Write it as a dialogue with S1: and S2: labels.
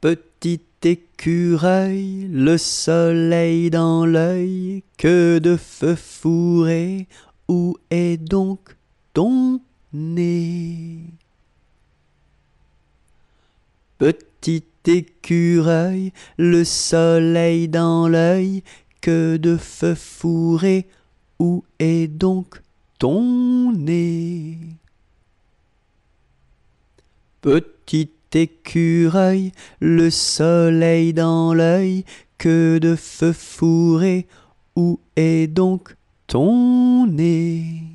S1: Petit écureuil, le soleil dans l'œil, que de feu fourré, où est donc ton nez Petit écureuil, le soleil dans l'œil, que de feu fourré, où est donc ton nez Petit écureuil, le soleil dans l'œil, que de feu fourré, où est donc ton nez